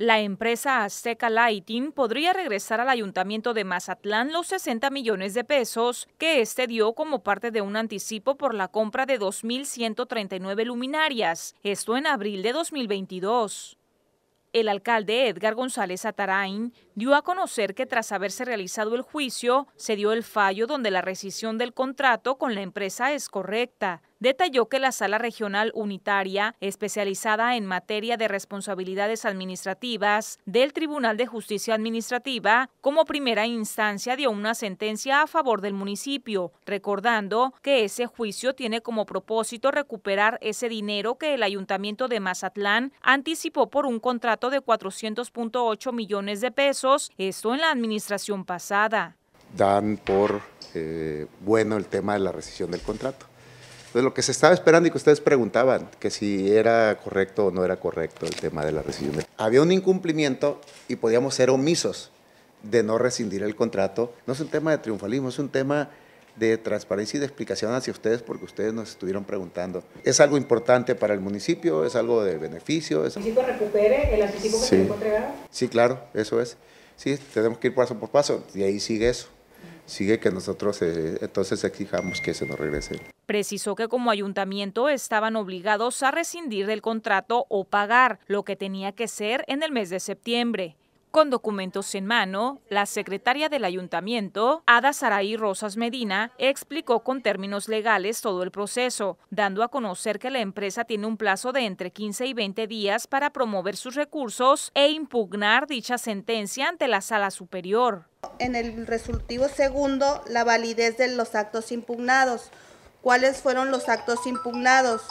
La empresa Azteca Lighting podría regresar al ayuntamiento de Mazatlán los 60 millones de pesos que este dio como parte de un anticipo por la compra de 2.139 luminarias, esto en abril de 2022. El alcalde Edgar González Atarain dio a conocer que tras haberse realizado el juicio, se dio el fallo donde la rescisión del contrato con la empresa es correcta, detalló que la Sala Regional Unitaria, especializada en materia de responsabilidades administrativas del Tribunal de Justicia Administrativa, como primera instancia dio una sentencia a favor del municipio, recordando que ese juicio tiene como propósito recuperar ese dinero que el Ayuntamiento de Mazatlán anticipó por un contrato de 400.8 millones de pesos, esto en la administración pasada. Dan por eh, bueno el tema de la rescisión del contrato entonces, lo que se estaba esperando y que ustedes preguntaban, que si era correcto o no era correcto el tema de la rescisión. Había un incumplimiento y podíamos ser omisos de no rescindir el contrato. No es un tema de triunfalismo, es un tema de transparencia y de explicación hacia ustedes porque ustedes nos estuvieron preguntando. ¿Es algo importante para el municipio? ¿Es algo de beneficio? ¿El municipio recupere el anticipo que se le entregado? Sí, claro, eso es. Sí, tenemos que ir paso por paso y ahí sigue eso sigue que nosotros eh, entonces exijamos que se nos regrese. Precisó que como ayuntamiento estaban obligados a rescindir del contrato o pagar lo que tenía que ser en el mes de septiembre. Con documentos en mano, la secretaria del ayuntamiento, Ada Saraí Rosas Medina, explicó con términos legales todo el proceso, dando a conocer que la empresa tiene un plazo de entre 15 y 20 días para promover sus recursos e impugnar dicha sentencia ante la sala superior. En el resultivo segundo, la validez de los actos impugnados. ¿Cuáles fueron los actos impugnados?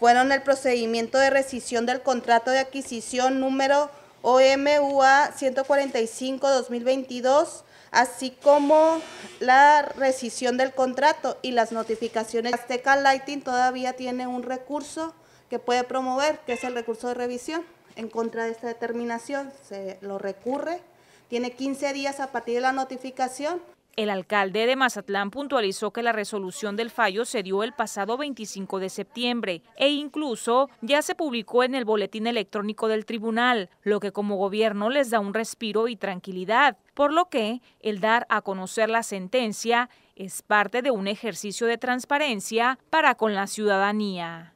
Fueron el procedimiento de rescisión del contrato de adquisición número OMUA 145-2022, así como la rescisión del contrato y las notificaciones. Azteca Lighting todavía tiene un recurso que puede promover, que es el recurso de revisión en contra de esta determinación. Se lo recurre, tiene 15 días a partir de la notificación. El alcalde de Mazatlán puntualizó que la resolución del fallo se dio el pasado 25 de septiembre e incluso ya se publicó en el boletín electrónico del tribunal, lo que como gobierno les da un respiro y tranquilidad, por lo que el dar a conocer la sentencia es parte de un ejercicio de transparencia para con la ciudadanía.